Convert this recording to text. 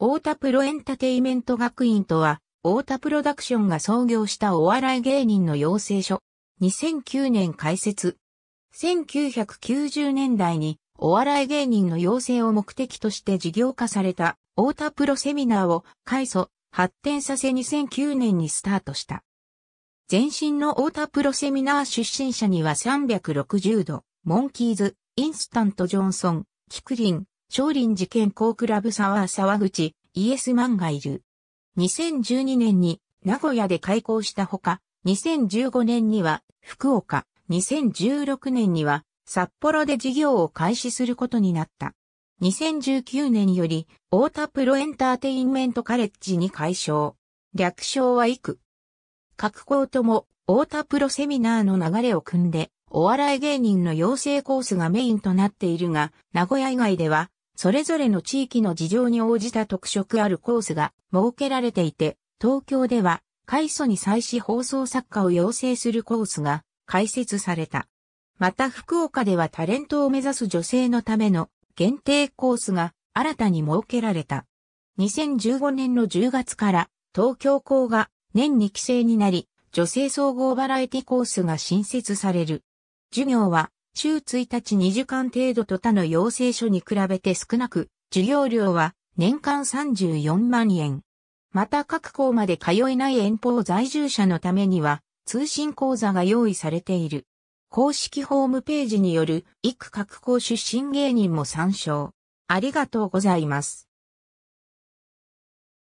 太田プロエンタテイメント学院とは、太田プロダクションが創業したお笑い芸人の養成所。2009年開設。1990年代にお笑い芸人の養成を目的として事業化された太田プロセミナーを開祖、発展させ2009年にスタートした。前身の太田プロセミナー出身者には360度、モンキーズ、インスタント・ジョンソン、キクリン、少林寺健康クラブ沢沢口、イエスマンがいる。2012年に名古屋で開校したほか、2015年には福岡、2016年には札幌で事業を開始することになった。2019年より大田プロエンターテインメントカレッジに改称。略称はイ各校とも大田プロセミナーの流れを組んで、お笑い芸人の養成コースがメインとなっているが、名古屋以外では、それぞれの地域の事情に応じた特色あるコースが設けられていて、東京では、開祖に祭祀放送作家を養成するコースが開設された。また福岡ではタレントを目指す女性のための限定コースが新たに設けられた。2015年の10月から東京校が年に規制になり、女性総合バラエティコースが新設される。授業は週1日2時間程度と他の要請書に比べて少なく、授業料は年間34万円。また各校まで通えない遠方在住者のためには通信講座が用意されている。公式ホームページによる一区各校出身芸人も参照。ありがとうございます。